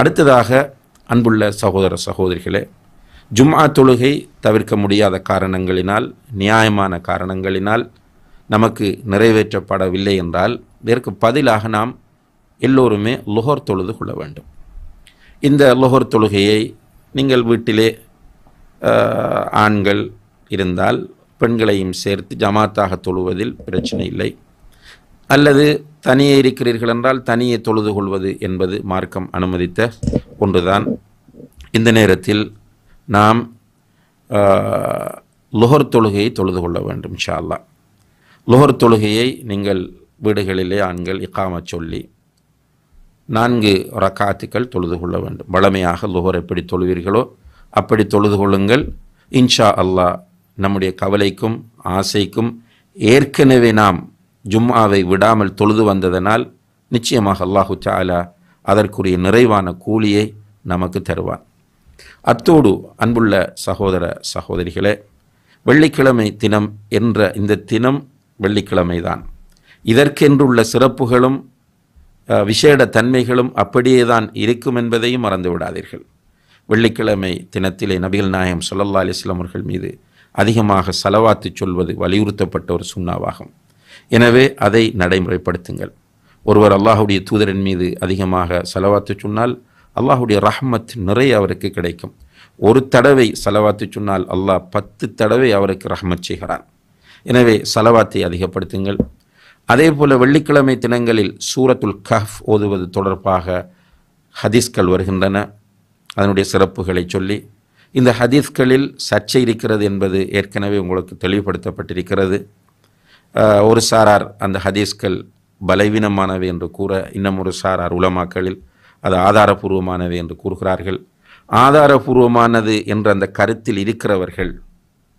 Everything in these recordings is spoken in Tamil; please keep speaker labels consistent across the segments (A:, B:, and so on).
A: அடுத்ததாக அன்புள்ள சகோதர சகோதரிகளே ஜும்மா தொழுகை தவிர்க்க முடியாத காரணங்களினால் நியாயமான காரணங்களினால் நமக்கு நிறைவேற்றப்படவில்லை என்றால் இதற்கு பதிலாக நாம் எல்லோருமே லுகோர் தொழுது கொள்ள வேண்டும் இந்த லுகோர் தொழுகையை நீங்கள் வீட்டிலே ஆண்கள் இருந்தால் பெண்களையும் சேர்த்து ஜமாத்தாக தொழுவதில் பிரச்சனை இல்லை அல்லது தனியே இருக்கிறீர்கள் என்றால் தனியே தொழுது கொள்வது என்பது மார்க்கம் அனுமதித்த ஒன்றுதான் இந்த நேரத்தில் நாம் லுகர் தொழுகையை தொழுது கொள்ள வேண்டும் ஷா அல்லா லுகர் தொழுகையை நீங்கள் வீடுகளிலே ஆண்கள் இக்காம சொல்லி நான்கு ரக்காத்துக்கள் தொழுது கொள்ள வேண்டும் வளமையாக லுகர் எப்படி தொழுவீர்களோ அப்படி தொழுது கொள்ளுங்கள் இன்ஷா அல்லாஹ் நம்முடைய கவலைக்கும் ஆசைக்கும் ஏற்கனவே நாம் ஜும்மாவை விடாமல் தொழுது வந்ததனால் நிச்சயமாக அல்லாஹு சாலா அதற்குரிய நிறைவான கூலியை நமக்கு தருவான் அத்தோடு அன்புள்ள சகோதர சகோதரிகளே வெள்ளிக்கிழமை தினம் என்ற இந்த தினம் வெள்ளிக்கிழமை தான் இதற்கென்றுள்ள சிறப்புகளும் விசேட தன்மைகளும் அப்படியே தான் இருக்கும் என்பதையும் மறந்து விடாதீர்கள் வெள்ளிக்கிழமை தினத்திலே நபிகள் நாயம் சொல்லல்லா அலிஸ்லாம் மீது அதிகமாக செலவாத்து சொல்வது வலியுறுத்தப்பட்ட ஒரு சுண்ணாவாகும் எனவே அதை நடைமுறைப்படுத்துங்கள் ஒருவர் அல்லாஹுடைய தூதரின் மீது அதிகமாக செலவாத்து சொன்னால் அல்லாஹுடைய ரஹ்மத் நிறைய அவருக்கு கிடைக்கும் ஒரு தடவை செலவாத்து சொன்னால் அல்லாஹ் பத்து தடவை அவருக்கு ரஹ்மத் செய்கிறான் எனவே செலவாத்தை அதிகப்படுத்துங்கள் அதே போல் வெள்ளிக்கிழமை தினங்களில் சூரத்துல் கஃப் ஓதுவது தொடர்பாக ஹதீஸ்கள் வருகின்றன அதனுடைய சிறப்புகளை சொல்லி இந்த ஹதீஸ்களில் சர்ச்சை இருக்கிறது என்பது ஏற்கனவே உங்களுக்கு தெளிவுபடுத்தப்பட்டிருக்கிறது ஒரு சாரார் அந்த ஹதீஸ்கள் பலவீனமானவை என்று கூற இன்னும் ஒரு சாரார் உலமாக்களில் அது ஆதாரபூர்வமானவை என்று கூறுகிறார்கள் ஆதாரபூர்வமானது என்ற அந்த கருத்தில் இருக்கிறவர்கள்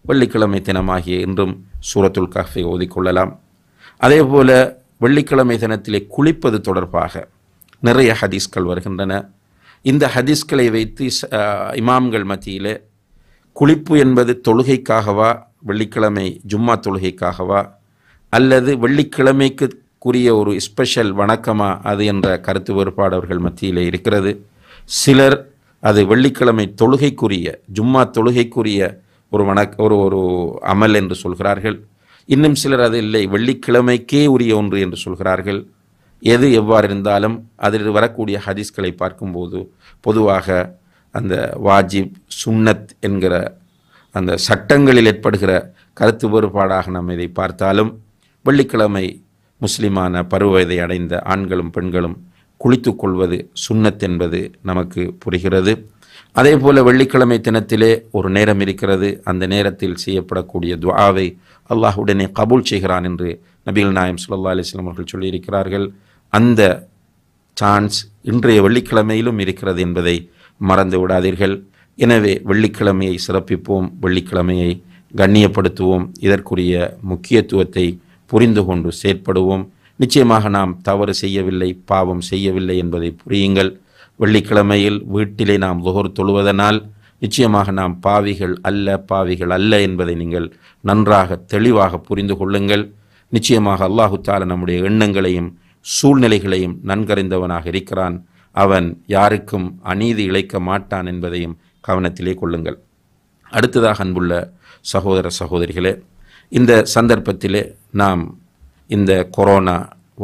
A: வெள்ளிக்கிழமை தினமாகிய என்றும் சூரத்துல் காஃபை ஓதிக்கொள்ளலாம் அதேபோல வெள்ளிக்கிழமை தினத்திலே குளிப்பது தொடர்பாக நிறைய ஹதீஸ்கள் வருகின்றன இந்த ஹதீஸ்களை வைத்து இமாம்கள் மத்தியில் குளிப்பு என்பது தொழுகைக்காகவா வெள்ளிக்கிழமை ஜும்மா தொழுகைக்காகவா அல்லது வெள்ளிக்கிழமைக்குரிய ஒரு ஸ்பெஷல் வணக்கமா அது என்ற கருத்து வேறுபாடு அவர்கள் மத்தியில் இருக்கிறது சிலர் அது வெள்ளிக்கிழமை தொழுகைக்குரிய ஜும்மா தொழுகைக்குரிய ஒரு வணக் ஒரு ஒரு அமல் என்று சொல்கிறார்கள் இன்னும் சிலர் அது இல்லை வெள்ளிக்கிழமைக்கே உரிய ஒன்று என்று சொல்கிறார்கள் எது எவ்வாறு இருந்தாலும் அதில் வரக்கூடிய ஹதீஸ்களை பார்க்கும்போது பொதுவாக அந்த வாஜிப் சுன்னத் என்கிற அந்த சட்டங்களில் ஏற்படுகிற கருத்து வேறுபாடாக நாம் இதை பார்த்தாலும் வெள்ளிக்கிழமை முஸ்லிமான பருவவயதை அடைந்த ஆண்களும் பெண்களும் குளித்து கொள்வது சுண்ணத் என்பது நமக்கு புரிகிறது அதே போல் வெள்ளிக்கிழமை தினத்திலே ஒரு நேரம் இருக்கிறது அந்த நேரத்தில் செய்யப்படக்கூடிய துவாவை அல்லாஹ் உடனே கபூல் செய்கிறான் என்று நபிகள் நாயம் சுல்லா அலிஸ்லாம் அவர்கள் சொல்லியிருக்கிறார்கள் அந்த சான்ஸ் இன்றைய வெள்ளிக்கிழமையிலும் இருக்கிறது என்பதை மறந்து விடாதீர்கள் எனவே வெள்ளிக்கிழமையை சிறப்பிப்போம் வெள்ளிக்கிழமையை கண்ணியப்படுத்துவோம் இதற்குரிய முக்கியத்துவத்தை புரிந்து கொண்டு செயற்படுவோம் நிச்சயமாக நாம் தவறு செய்யவில்லை பாவம் செய்யவில்லை என்பதை புரியுங்கள் வெள்ளிக்கிழமையில் வீட்டிலே நாம் லுகர் தொழுவதனால் நிச்சயமாக நாம் பாவிகள் அல்ல பாவிகள் அல்ல என்பதை நீங்கள் நன்றாக தெளிவாக புரிந்து கொள்ளுங்கள் நிச்சயமாக அல்லாஹு நம்முடைய எண்ணங்களையும் சூழ்நிலைகளையும் நன்கறிந்தவனாக இருக்கிறான் அவன் யாருக்கும் அநீதி இழைக்க மாட்டான் என்பதையும் கவனத்திலே கொள்ளுங்கள் அடுத்ததாக அன்புள்ள சகோதர சகோதரிகளே இந்த சந்தர்ப்பத்திலே நாம் இந்த கொரோனா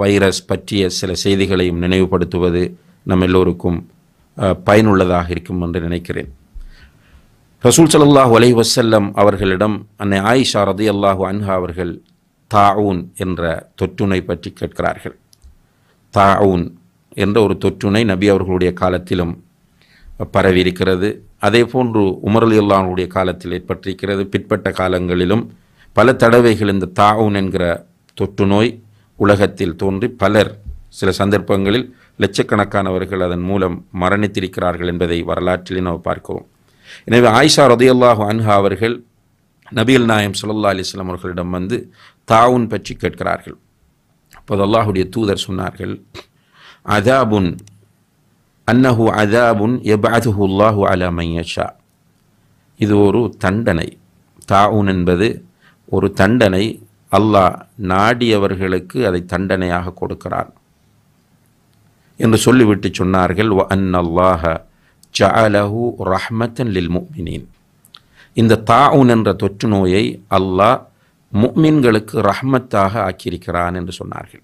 A: வைரஸ் பற்றிய சில செய்திகளையும் நினைவுபடுத்துவது நம் எல்லோருக்கும் பயனுள்ளதாக இருக்கும் என்று நினைக்கிறேன் ரசூல் சல்லாஹூ அலை வசல்லம் அவர்களிடம் அன்னை ஆயிஷா ரதி அல்லாஹு அன்ஹா அவர்கள் தாவூன் என்ற தொற்றுனை பற்றி கேட்கிறார்கள் தாவூன் என்ற ஒரு தொற்றுனை நபி அவர்களுடைய காலத்திலும் பரவியிருக்கிறது அதே போன்று உமர் அலி அல்லாஹனுடைய காலத்தில் ஏற்பட்டிருக்கிறது பிற்பட்ட காலங்களிலும் பல தடவைகள் இந்த தாவுன் என்கிற தொற்று நோய் உலகத்தில் தோன்றி பலர் சில சந்தர்ப்பங்களில் லட்சக்கணக்கானவர்கள் அதன் மூலம் மரணித்திருக்கிறார்கள் என்பதை வரலாற்றிலே நாம் பார்க்கிறோம் எனவே ஆயிஷா ரதையல்லாஹு அன்ஹா அவர்கள் நபியல் நாயம் சுல்லா அலிஸ்லாம் அவர்களிடம் வந்து தாவுன் பற்றி கேட்கிறார்கள் அப்போது அல்லாஹுடைய தூதர் சொன்னார்கள் அதாபுன் அன்னஹு அதாபுன் எபாதுஹுல்லாஹு அலமையஷா இது ஒரு தண்டனை தாவுன் என்பது ஒரு தண்டனை அல்லாஹ் நாடியவர்களுக்கு அதை தண்டனையாக கொடுக்கிறான் என்று சொல்லிவிட்டு சொன்னார்கள் வ அல்லாஹ ஜஅலஹு ரஹ்மத்தன் லில் முக்மினின் இந்த தாவுன் என்ற தொற்று நோயை அல்லாஹ் முக்மின்களுக்கு ரஹ்மத்தாக ஆக்கியிருக்கிறான் என்று சொன்னார்கள்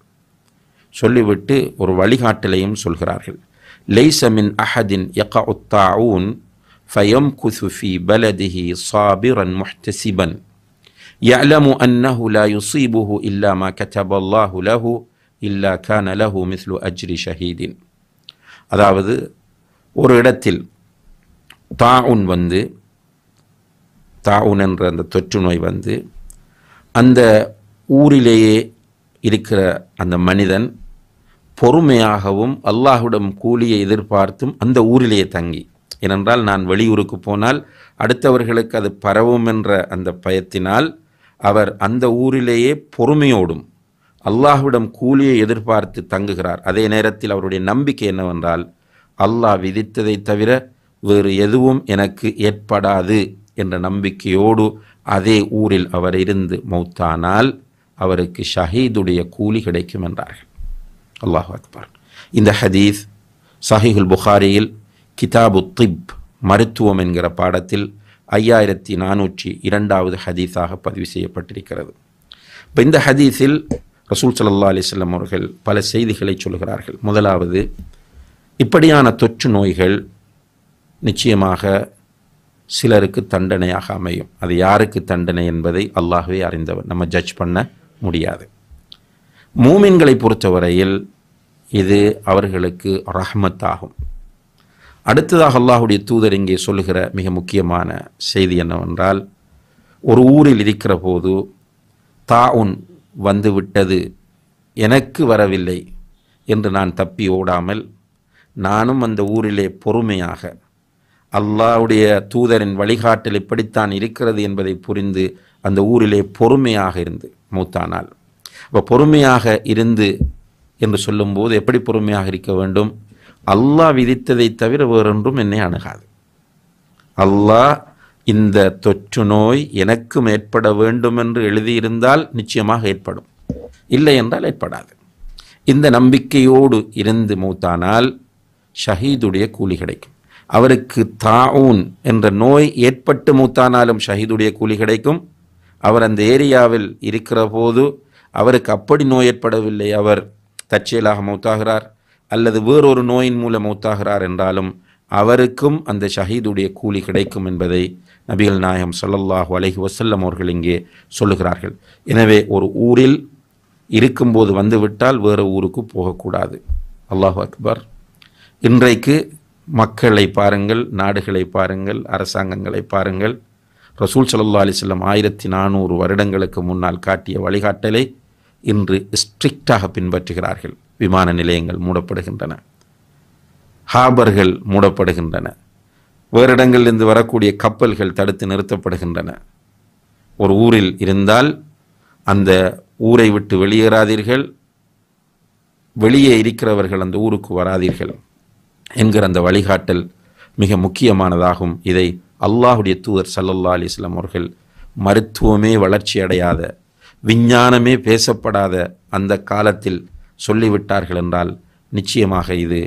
A: சொல்லிவிட்டு ஒரு வழிகாட்டலையும் சொல்கிறார்கள் லெய்சமின் அஹதின் யக உத்தாவுன் ஃபயம் குசுஃபி பலதிஹி சாபிரன் முஹ்தசிபன் يعلم أنه لا يصيبه إلا ما كتب الله له إلا كان له مثل أجر شهيد அதாவது ஒரு இடத்தில் தாவுன் வந்து தாவுன் என்ற அந்த தொற்று நோய் வந்து அந்த ஊரிலேயே இருக்கிற அந்த மனிதன் பொறுமையாகவும் அல்லாஹுடம் கூலியை எதிர்பார்த்தும் அந்த ஊரிலேயே தங்கி ஏனென்றால் நான் வெளியூருக்கு போனால் அடுத்தவர்களுக்கு அது பரவும் என்ற அந்த பயத்தினால் அவர் அந்த ஊரிலேயே பொறுமையோடும் அல்லாஹ்விடம் கூலியை எதிர்பார்த்து தங்குகிறார் அதே நேரத்தில் அவருடைய நம்பிக்கை என்னவென்றால் அல்லாஹ் விதித்ததை தவிர வேறு எதுவும் எனக்கு ஏற்படாது என்ற நம்பிக்கையோடு அதே ஊரில் அவர் இருந்து மௌத்தானால் அவருக்கு ஷஹீதுடைய கூலி கிடைக்கும் என்றார்கள் அல்லாஹ் அக்பர் இந்த ஹதீஸ் சஹீஹுல் புகாரியில் கிதாபு திப் மருத்துவம் என்கிற பாடத்தில் ஐயாயிரத்தி நானூற்றி இரண்டாவது ஹதீஸாக பதிவு செய்யப்பட்டிருக்கிறது இப்போ இந்த ஹதீஸில் ரசூல் சல்லா அலிஸ்லம் அவர்கள் பல செய்திகளை சொல்கிறார்கள் முதலாவது இப்படியான தொற்று நோய்கள் நிச்சயமாக சிலருக்கு தண்டனையாக அமையும் அது யாருக்கு தண்டனை என்பதை அல்லாகவே அறிந்தவர் நம்ம ஜட்ஜ் பண்ண முடியாது மூமின்களை பொறுத்தவரையில் இது அவர்களுக்கு ரஹமத்தாகும் அடுத்ததாக அல்லாஹுடைய தூதர் இங்கே சொல்லுகிற மிக முக்கியமான செய்தி என்னவென்றால் ஒரு ஊரில் இருக்கிற போது தாவுன் வந்துவிட்டது எனக்கு வரவில்லை என்று நான் தப்பி ஓடாமல் நானும் அந்த ஊரிலே பொறுமையாக அல்லாவுடைய தூதரின் வழிகாட்டல் இப்படித்தான் இருக்கிறது என்பதை புரிந்து அந்த ஊரிலே பொறுமையாக இருந்து மூத்தானால் அப்போ பொறுமையாக இருந்து என்று சொல்லும்போது எப்படி பொறுமையாக இருக்க வேண்டும் அல்லாஹ் விதித்ததை தவிர வேறொன்றும் என்னை அணுகாது அல்லாஹ் இந்த தொற்று நோய் எனக்கும் ஏற்பட வேண்டும் என்று எழுதியிருந்தால் நிச்சயமாக ஏற்படும் இல்லை என்றால் ஏற்படாது இந்த நம்பிக்கையோடு இருந்து மூத்தானால் ஷஹீதுடைய கூலி கிடைக்கும் அவருக்கு தாவூன் என்ற நோய் ஏற்பட்டு மூத்தானாலும் ஷஹீதுடைய கூலி கிடைக்கும் அவர் அந்த ஏரியாவில் இருக்கிற போது அவருக்கு அப்படி நோய் ஏற்படவில்லை அவர் தற்செயலாக மூத்தாகிறார் அல்லது வேறொரு நோயின் மூலம் மௌத்தாகிறார் என்றாலும் அவருக்கும் அந்த ஷஹீதுடைய கூலி கிடைக்கும் என்பதை நபிகள் நாயகம் சொல்லல்லாஹு அலஹி வசல்லம் அவர்கள் இங்கே சொல்லுகிறார்கள் எனவே ஒரு ஊரில் இருக்கும்போது வந்துவிட்டால் வேறு ஊருக்கு போகக்கூடாது அல்லாஹு அக்பர் இன்றைக்கு மக்களை பாருங்கள் நாடுகளை பாருங்கள் அரசாங்கங்களை பாருங்கள் ரசூல் சல்லா அலிசல்லம் ஆயிரத்தி நானூறு வருடங்களுக்கு முன்னால் காட்டிய வழிகாட்டலை இன்று ஸ்ட்ரிக்டாக பின்பற்றுகிறார்கள் விமான நிலையங்கள் மூடப்படுகின்றன ஹாபர்கள் மூடப்படுகின்றன வேறு இடங்களிலிருந்து வரக்கூடிய கப்பல்கள் தடுத்து நிறுத்தப்படுகின்றன ஒரு ஊரில் இருந்தால் அந்த ஊரை விட்டு வெளியேறாதீர்கள் வெளியே இருக்கிறவர்கள் அந்த ஊருக்கு வராதீர்கள் என்கிற அந்த வழிகாட்டல் மிக முக்கியமானதாகும் இதை அல்லாஹுடைய தூதர் சல்லல்லா அலிஸ்லாம் அவர்கள் மருத்துவமே வளர்ச்சி அடையாத விஞ்ஞானமே பேசப்படாத அந்த காலத்தில் சொல்லிவிட்டார்கள் என்றால் நிச்சயமாக இது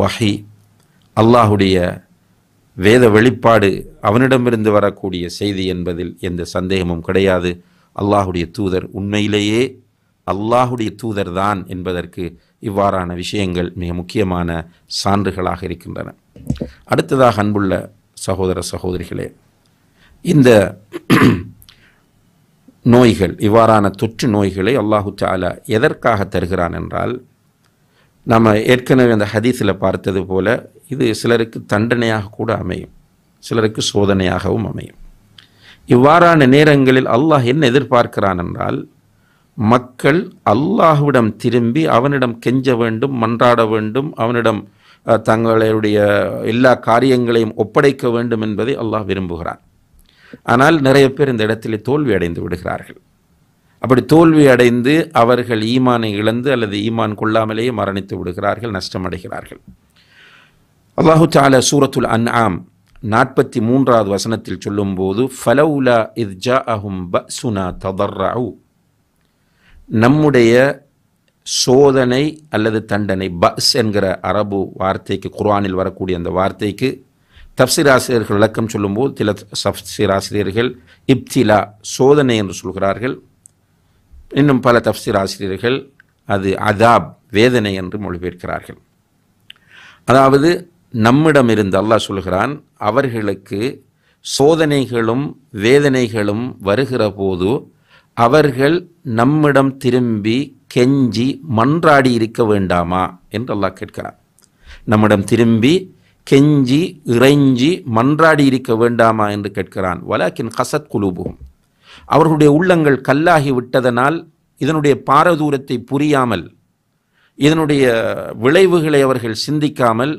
A: வஹி அல்லாஹுடைய வேத வெளிப்பாடு அவனிடமிருந்து வரக்கூடிய செய்தி என்பதில் எந்த சந்தேகமும் கிடையாது அல்லாஹுடைய தூதர் உண்மையிலேயே அல்லாஹுடைய தூதர் தான் என்பதற்கு இவ்வாறான விஷயங்கள் மிக முக்கியமான சான்றுகளாக இருக்கின்றன அடுத்ததாக அன்புள்ள சகோதர சகோதரிகளே இந்த நோய்கள் இவ்வாறான தொற்று நோய்களை அல்லாஹு தாலா எதற்காக தருகிறான் என்றால் நம்ம ஏற்கனவே அந்த ஹதீஸில் பார்த்தது போல இது சிலருக்கு தண்டனையாக கூட அமையும் சிலருக்கு சோதனையாகவும் அமையும் இவ்வாறான நேரங்களில் அல்லாஹ் என்ன எதிர்பார்க்கிறான் என்றால் மக்கள் அல்லாஹுவிடம் திரும்பி அவனிடம் கெஞ்ச வேண்டும் மன்றாட வேண்டும் அவனிடம் தங்களுடைய எல்லா காரியங்களையும் ஒப்படைக்க வேண்டும் என்பதை அல்லாஹ் விரும்புகிறான் ஆனால் நிறைய பேர் இந்த இடத்துல தோல்வி அடைந்து விடுகிறார்கள் அப்படி தோல்வி அடைந்து அவர்கள் ஈமானை இழந்து அல்லது ஈமான் கொள்ளாமலேயே மரணித்து விடுகிறார்கள் நஷ்டமடைகிறார்கள் அல்லாஹு தால சூரத்துல் அன் ஆம் நாற்பத்தி மூன்றாவது வசனத்தில் சொல்லும்போது ஃபலவுலா இத் ஜா அஹும் பசுனா ததர்ராவு நம்முடைய சோதனை அல்லது தண்டனை பஸ் என்கிற அரபு வார்த்தைக்கு குர்ஆனில் வரக்கூடிய அந்த வார்த்தைக்கு தப்சிராசிரியர்கள் விளக்கம் சொல்லும்போது சில தப்சிராசிரியர்கள் இப்திலா சோதனை என்று சொல்கிறார்கள் இன்னும் பல தப்சிராசிரியர்கள் அது அதாப் வேதனை என்று மொழிபெயர்க்கிறார்கள் அதாவது நம்மிடம் இருந்து அல்லாஹ் சொல்கிறான் அவர்களுக்கு சோதனைகளும் வேதனைகளும் வருகிற போது அவர்கள் நம்மிடம் திரும்பி கெஞ்சி மன்றாடி இருக்க வேண்டாமா என்று அல்லாஹ் கேட்கிறான் நம்மிடம் திரும்பி கெஞ்சி இறைஞ்சி மன்றாடி இருக்க வேண்டாமா என்று கேட்கிறான் வலாக்கின் கசத் குழுபும் அவர்களுடைய உள்ளங்கள் கல்லாகி விட்டதனால் இதனுடைய பாரதூரத்தை புரியாமல் இதனுடைய விளைவுகளை அவர்கள் சிந்திக்காமல்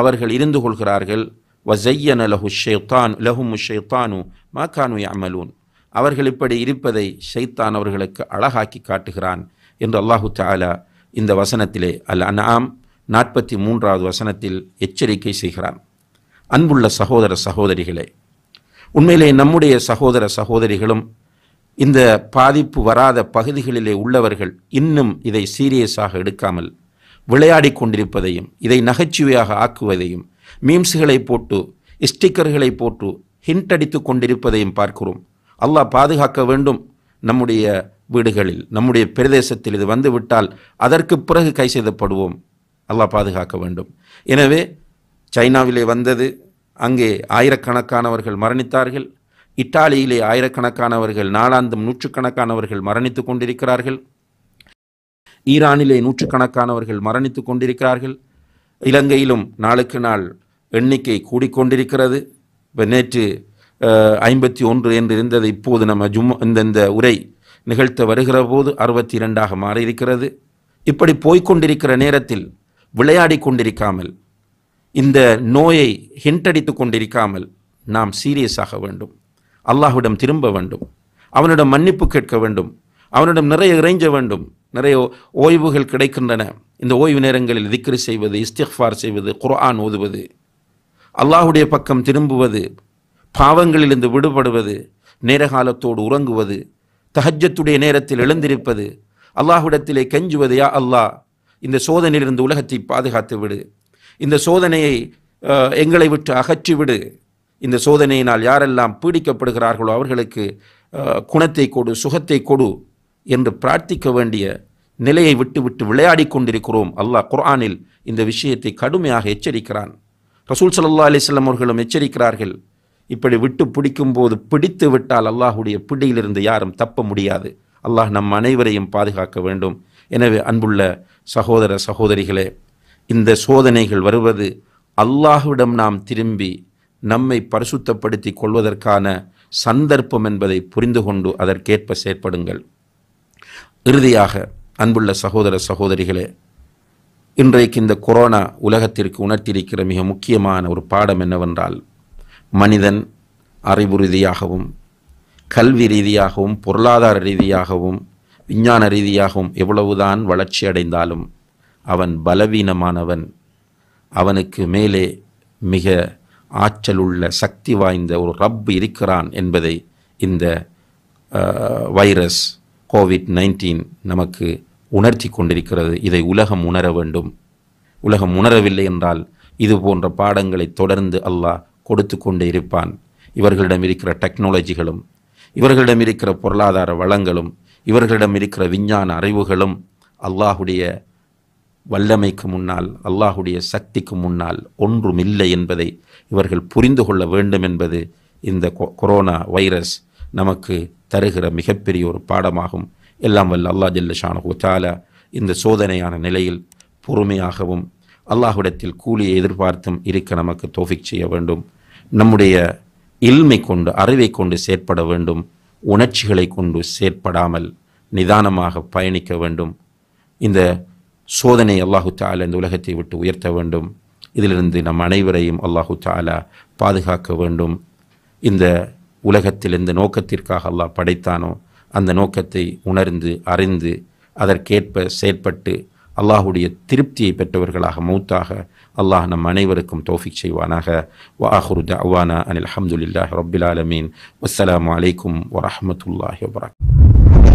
A: அவர்கள் இருந்து கொள்கிறார்கள் வசையன லஹு ஷெய்தான் லஹும் ஷேத்தானு மாக்கானு அமலூன் அவர்கள் இப்படி இருப்பதை ஷைத்தான் அவர்களுக்கு அழகாக்கி காட்டுகிறான் என்று அல்லாஹு தாலா இந்த வசனத்திலே அல் அனாம் நாற்பத்தி மூன்றாவது வசனத்தில் எச்சரிக்கை செய்கிறான் அன்புள்ள சகோதர சகோதரிகளே உண்மையிலே நம்முடைய சகோதர சகோதரிகளும் இந்த பாதிப்பு வராத பகுதிகளிலே உள்ளவர்கள் இன்னும் இதை சீரியஸாக எடுக்காமல் விளையாடி கொண்டிருப்பதையும் இதை நகைச்சுவையாக ஆக்குவதையும் மீம்ஸுகளை போட்டு ஸ்டிக்கர்களை போட்டு ஹிண்ட் அடித்து கொண்டிருப்பதையும் பார்க்கிறோம் அல்லாஹ் பாதுகாக்க வேண்டும் நம்முடைய வீடுகளில் நம்முடைய பிரதேசத்தில் இது வந்துவிட்டால் அதற்கு பிறகு கை செய்தப்படுவோம் அல்லாஹ் பாதுகாக்க வேண்டும் எனவே சைனாவிலே வந்தது அங்கே ஆயிரக்கணக்கானவர்கள் மரணித்தார்கள் இத்தாலியிலே ஆயிரக்கணக்கானவர்கள் நாளாந்தும் நூற்றுக்கணக்கானவர்கள் மரணித்து கொண்டிருக்கிறார்கள் ஈரானிலே நூற்றுக்கணக்கானவர்கள் மரணித்து கொண்டிருக்கிறார்கள் இலங்கையிலும் நாளுக்கு நாள் எண்ணிக்கை கூடிக்கொண்டிருக்கிறது இப்போ நேற்று ஐம்பத்தி ஒன்று என்று இருந்தது இப்போது நம்ம ஜும் இந்த இந்த உரை நிகழ்த்த வருகிற போது அறுபத்தி இரண்டாக மாறியிருக்கிறது இப்படி போய்கொண்டிருக்கிற நேரத்தில் விளையாடி கொண்டிருக்காமல் இந்த நோயை ஹிண்டடித்து கொண்டிருக்காமல் நாம் சீரியஸாக வேண்டும் அல்லாஹுடம் திரும்ப வேண்டும் அவனிடம் மன்னிப்பு கேட்க வேண்டும் அவனிடம் நிறைய இறைஞ்ச வேண்டும் நிறைய ஓய்வுகள் கிடைக்கின்றன இந்த ஓய்வு நேரங்களில் திக்ரு செய்வது இஸ்திஃபார் செய்வது குர்ஆன் ஓதுவது அல்லாஹுடைய பக்கம் திரும்புவது பாவங்களிலிருந்து விடுபடுவது நேரகாலத்தோடு உறங்குவது தஹஜத்துடைய நேரத்தில் எழுந்திருப்பது அல்லாஹுடத்திலே கெஞ்சுவது யா அல்லாஹ் இந்த சோதனையிலிருந்து உலகத்தை பாதுகாத்து விடு இந்த சோதனையை எங்களை விட்டு அகற்றிவிடு இந்த சோதனையினால் யாரெல்லாம் பீடிக்கப்படுகிறார்களோ அவர்களுக்கு குணத்தை கொடு சுகத்தை கொடு என்று பிரார்த்திக்க வேண்டிய நிலையை விட்டு விட்டு விளையாடி கொண்டிருக்கிறோம் அல்லாஹ் குர்ஆனில் இந்த விஷயத்தை கடுமையாக எச்சரிக்கிறான் ரசூல் சல்லா அலிஸ்லாம் அவர்களும் எச்சரிக்கிறார்கள் இப்படி விட்டு பிடிக்கும் போது பிடித்து விட்டால் அல்லாஹுடைய பிடியிலிருந்து யாரும் தப்ப முடியாது அல்லாஹ் நம் அனைவரையும் பாதுகாக்க வேண்டும் எனவே அன்புள்ள சகோதர சகோதரிகளே இந்த சோதனைகள் வருவது அல்லாஹுவிடம் நாம் திரும்பி நம்மை பரிசுத்தப்படுத்தி கொள்வதற்கான சந்தர்ப்பம் என்பதை புரிந்து கொண்டு அதற்கேற்ப செயற்படுங்கள் இறுதியாக அன்புள்ள சகோதர சகோதரிகளே இன்றைக்கு இந்த கொரோனா உலகத்திற்கு உணர்த்தியிருக்கிற மிக முக்கியமான ஒரு பாடம் என்னவென்றால் மனிதன் அறிவு ரீதியாகவும் கல்வி ரீதியாகவும் பொருளாதார ரீதியாகவும் விஞ்ஞான ரீதியாகவும் எவ்வளவுதான் வளர்ச்சி அடைந்தாலும் அவன் பலவீனமானவன் அவனுக்கு மேலே மிக ஆற்றல் உள்ள சக்தி வாய்ந்த ஒரு ரப் இருக்கிறான் என்பதை இந்த வைரஸ் கோவிட் நைன்டீன் நமக்கு உணர்த்தி கொண்டிருக்கிறது இதை உலகம் உணர வேண்டும் உலகம் உணரவில்லை என்றால் இது போன்ற பாடங்களை தொடர்ந்து அல்லாஹ் கொடுத்து கொண்டே இருப்பான் இவர்களிடம் இருக்கிற டெக்னாலஜிகளும் இவர்களிடம் இருக்கிற பொருளாதார வளங்களும் இவர்களிடம் இருக்கிற விஞ்ஞான அறிவுகளும் அல்லாஹுடைய வல்லமைக்கு முன்னால் அல்லாஹுடைய சக்திக்கு முன்னால் ஒன்றும் இல்லை என்பதை இவர்கள் புரிந்து கொள்ள வேண்டும் என்பது இந்த கொரோனா வைரஸ் நமக்கு தருகிற மிகப்பெரிய ஒரு பாடமாகும் எல்லாம் வல்ல அல்லா ஜல்லஷானு தாலா இந்த சோதனையான நிலையில் பொறுமையாகவும் அல்லாஹுடத்தில் கூலியை எதிர்பார்த்தும் இருக்க நமக்கு தோஃபிக் செய்ய வேண்டும் நம்முடைய இல்மை கொண்டு அறிவை கொண்டு செயற்பட வேண்டும் உணர்ச்சிகளை கொண்டு செயற்படாமல் நிதானமாக பயணிக்க வேண்டும் இந்த சோதனை அல்லாஹு தாலா இந்த உலகத்தை விட்டு உயர்த்த வேண்டும் இதிலிருந்து நம் அனைவரையும் அல்லாஹு தாலா பாதுகாக்க வேண்டும் இந்த உலகத்தில் எந்த நோக்கத்திற்காக அல்லாஹ் படைத்தானோ அந்த நோக்கத்தை உணர்ந்து அறிந்து அதற்கேற்ப செயற்பட்டு அல்லாஹுடைய திருப்தியை பெற்றவர்களாக மூத்தாக الله نم அனைவருக்கும் توفيق செய்வானாக واخر دعوانا ان الحمد لله رب العالمين والسلام عليكم ورحمه الله وبركاته